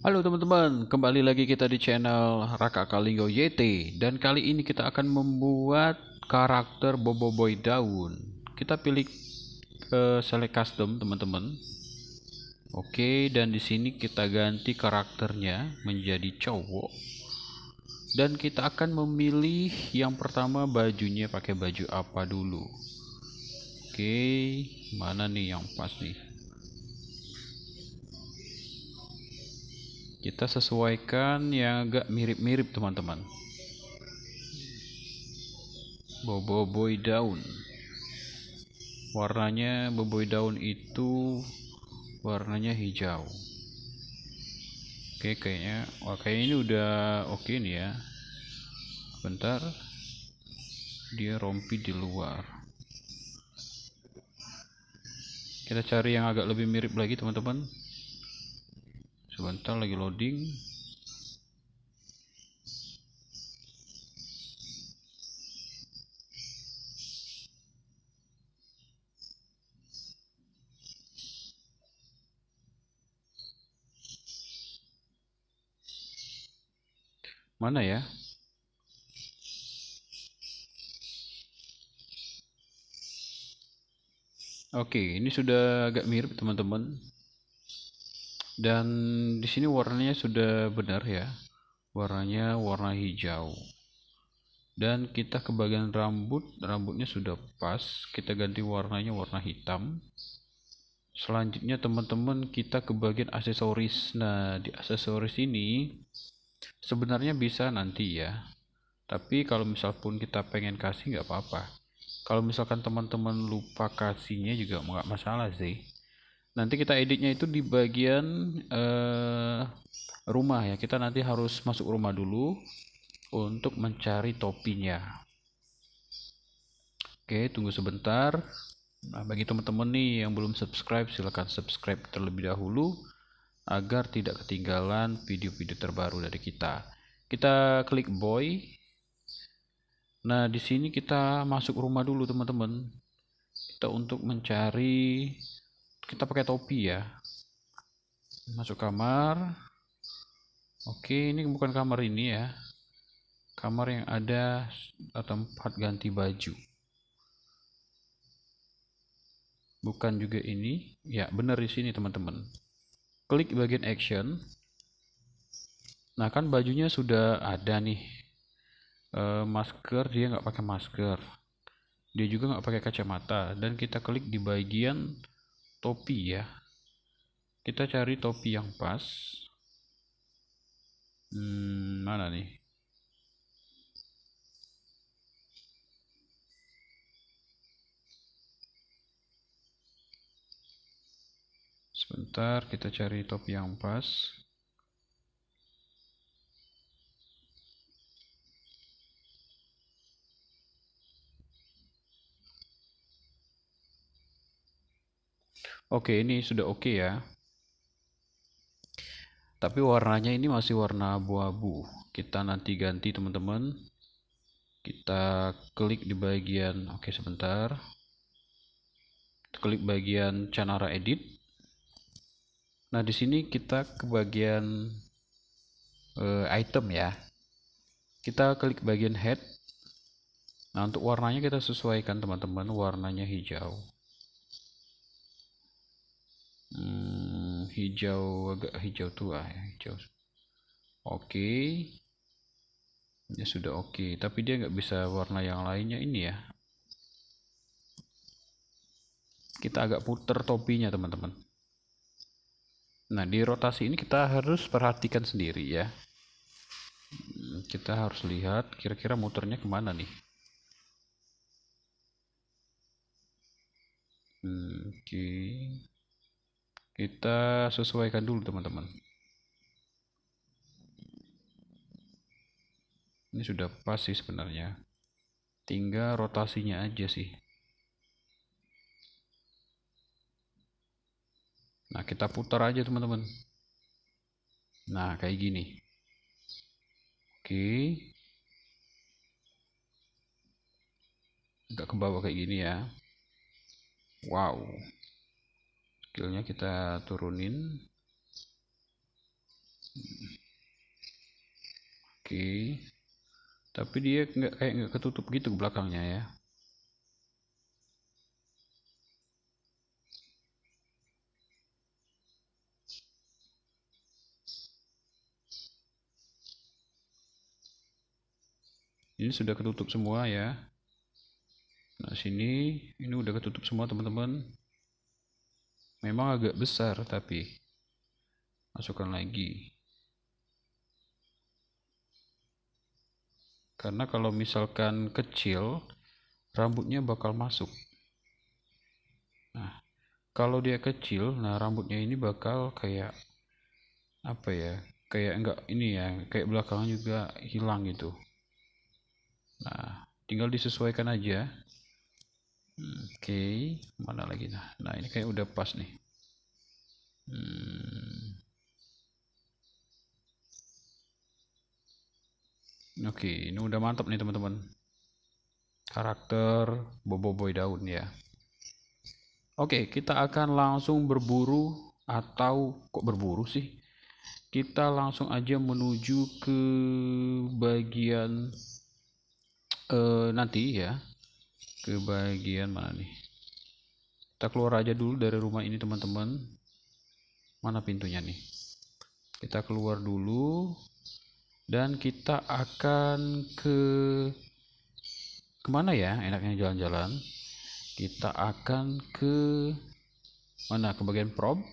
Halo teman-teman, kembali lagi kita di channel Raka Kalingo YT dan kali ini kita akan membuat karakter Boboiboy daun. Kita pilih ke eh, select custom teman-teman. Oke, dan di sini kita ganti karakternya menjadi cowok. Dan kita akan memilih yang pertama bajunya pakai baju apa dulu. Oke, mana nih yang pas nih? kita sesuaikan yang agak mirip-mirip teman-teman boboiboy daun warnanya boboiboy daun itu warnanya hijau oke kayaknya wah kayaknya ini udah oke nih ya bentar dia rompi di luar kita cari yang agak lebih mirip lagi teman-teman bentar lagi loading mana ya Oke, ini sudah agak mirip teman-teman dan di sini warnanya sudah benar ya warnanya warna hijau dan kita ke bagian rambut rambutnya sudah pas kita ganti warnanya warna hitam selanjutnya teman-teman kita ke bagian aksesoris nah di aksesoris ini sebenarnya bisa nanti ya tapi kalau misal pun kita pengen kasih nggak apa-apa kalau misalkan teman-teman lupa kasihnya juga nggak masalah sih nanti kita editnya itu di bagian uh, rumah ya kita nanti harus masuk rumah dulu untuk mencari topinya oke tunggu sebentar nah bagi teman-teman nih yang belum subscribe silahkan subscribe terlebih dahulu agar tidak ketinggalan video-video terbaru dari kita kita klik boy nah di sini kita masuk rumah dulu teman-teman kita untuk mencari kita pakai topi ya masuk kamar oke ini bukan kamar ini ya kamar yang ada tempat ganti baju bukan juga ini ya benar di sini teman-teman klik bagian action nah kan bajunya sudah ada nih e, masker dia nggak pakai masker dia juga nggak pakai kacamata dan kita klik di bagian topi ya kita cari topi yang pas hmm, mana nih sebentar kita cari topi yang pas Oke, ini sudah oke ya. Tapi warnanya ini masih warna abu-abu. Kita nanti ganti teman-teman. Kita klik di bagian, oke sebentar. Klik bagian Canara Edit. Nah, di sini kita ke bagian uh, item ya. Kita klik bagian head. Nah, untuk warnanya kita sesuaikan teman-teman, warnanya hijau. hijau agak hijau tua ya hijau oke okay. ya sudah oke okay. tapi dia nggak bisa warna yang lainnya ini ya kita agak puter topinya teman-teman nah di rotasi ini kita harus perhatikan sendiri ya kita harus lihat kira-kira muternya kemana nih hmm, oke okay kita sesuaikan dulu teman-teman ini sudah pas sih sebenarnya tinggal rotasinya aja sih nah kita putar aja teman-teman nah kayak gini oke agak ke bawah kayak gini ya wow skillnya kita turunin oke tapi dia nggak kayak eh, nggak ketutup gitu belakangnya ya ini sudah ketutup semua ya nah sini ini udah ketutup semua teman-teman memang agak besar tapi masukkan lagi karena kalau misalkan kecil rambutnya bakal masuk nah kalau dia kecil nah rambutnya ini bakal kayak apa ya kayak enggak ini ya kayak belakangan juga hilang gitu nah tinggal disesuaikan aja Oke, okay. mana lagi nah? Nah, ini kayak udah pas nih. Hmm. Oke, okay. ini udah mantap nih teman-teman. Karakter Boboiboy daun ya. Oke, okay, kita akan langsung berburu atau kok berburu sih? Kita langsung aja menuju ke bagian uh, nanti ya ke bagian mana nih kita keluar aja dulu dari rumah ini teman-teman mana pintunya nih kita keluar dulu dan kita akan ke kemana ya enaknya jalan-jalan kita akan ke mana ke bagian prob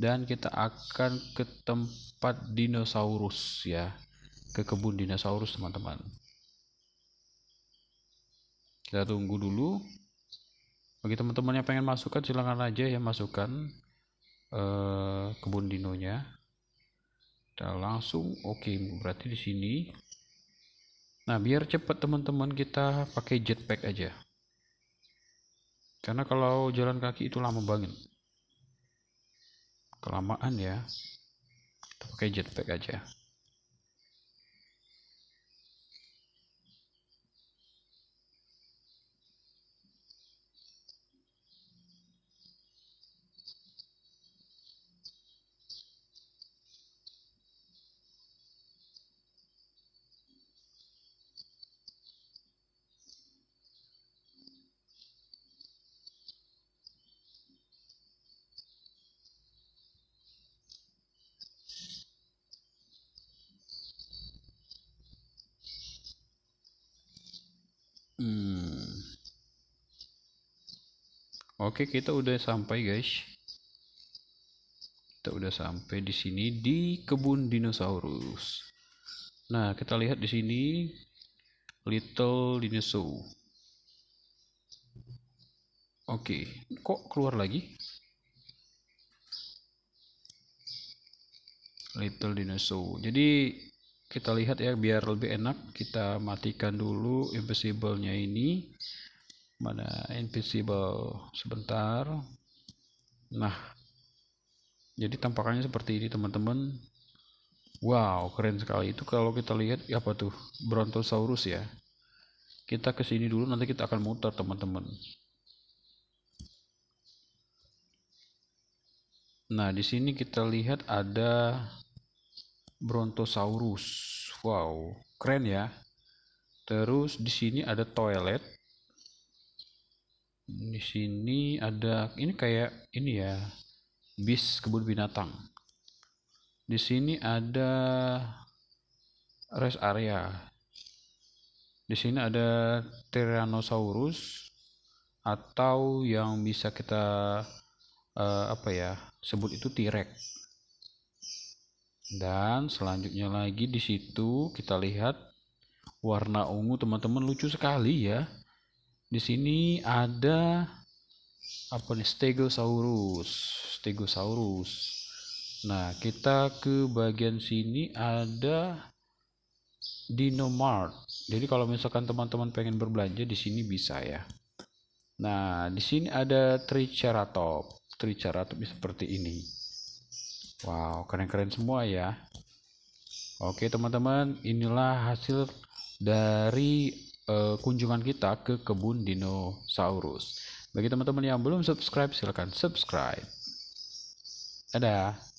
dan kita akan ke tempat dinosaurus ya ke kebun dinosaurus teman-teman kita tunggu dulu bagi teman-teman yang pengen masukkan silahkan aja ya masukkan eh, kebun dinonya kita langsung oke okay, berarti di sini nah biar cepat teman-teman kita pakai jetpack aja karena kalau jalan kaki itu lama banget kelamaan ya kita pakai jetpack aja Hmm. Oke, kita udah sampai, guys. Kita udah sampai di sini di kebun dinosaurus. Nah, kita lihat di sini Little Dinosaur. Oke, kok keluar lagi? Little Dinosaur. Jadi kita lihat ya biar lebih enak kita matikan dulu invisible-nya ini mana invisible sebentar nah jadi tampakannya seperti ini teman-teman wow keren sekali itu kalau kita lihat ya apa tuh Brontosaurus ya kita ke sini dulu nanti kita akan muter teman-teman nah di sini kita lihat ada Brontosaurus. Wow, keren ya. Terus di sini ada toilet. Di sini ada ini kayak ini ya. Bis kebun binatang. Di sini ada rest area. Di sini ada Tyrannosaurus atau yang bisa kita uh, apa ya sebut itu T-Rex dan selanjutnya lagi di situ kita lihat warna ungu teman-teman lucu sekali ya di sini ada apa nih stegosaurus stegosaurus nah kita ke bagian sini ada dinomart jadi kalau misalkan teman-teman pengen berbelanja di sini bisa ya nah di sini ada triceratops triceratops seperti ini Wow, keren-keren semua ya. Oke, teman-teman, inilah hasil dari uh, kunjungan kita ke kebun dinosaurus. Bagi teman-teman yang belum subscribe, silahkan subscribe. Dadah.